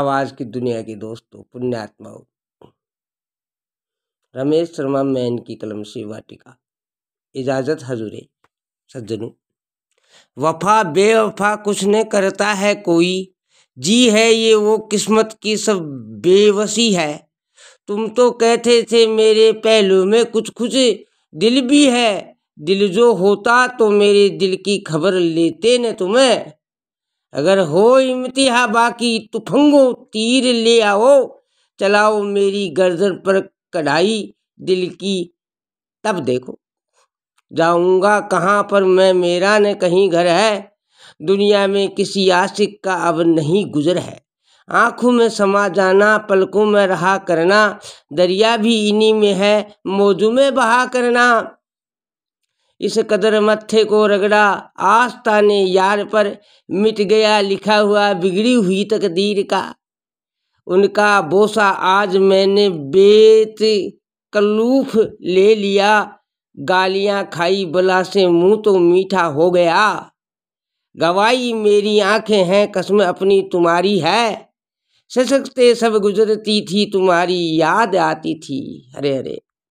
आवाज़ की दुनिया के दोस्तों पुण्यात्माओं रमेश शर्मा मैन की कलम से वाटिका इजाज़त हजूरे सज्जनु वफा बेवफा कुछ न करता है कोई जी है ये वो किस्मत की सब बेवसी है तुम तो कहते थे मेरे पहलू में कुछ कुछ दिल भी है दिल जो होता तो मेरे दिल की खबर लेते न तुम्हें अगर हो इम्तिहा बाकी तो फंगो तीर ले आओ चलाओ मेरी गर्दन पर कढ़ाई दिल की तब देखो जाऊंगा कहाँ पर मैं मेरा न कहीं घर है दुनिया में किसी आशिक का अब नहीं गुजर है आँखों में समा जाना पलकों में रहा करना दरिया भी इन्हीं में है मौजू में बहा करना इस कदर मत्थे को रगड़ा आस्था ने यार पर मिट गया लिखा हुआ बिगड़ी हुई तकदीर का उनका बोसा आज मैंने बेत कलूफ ले लिया गालियां खाई बला से मुंह तो मीठा हो गया गवाही मेरी आंखें हैं कसम अपनी तुम्हारी है सशक्ते सब गुजरती थी तुम्हारी याद आती थी हरे हरे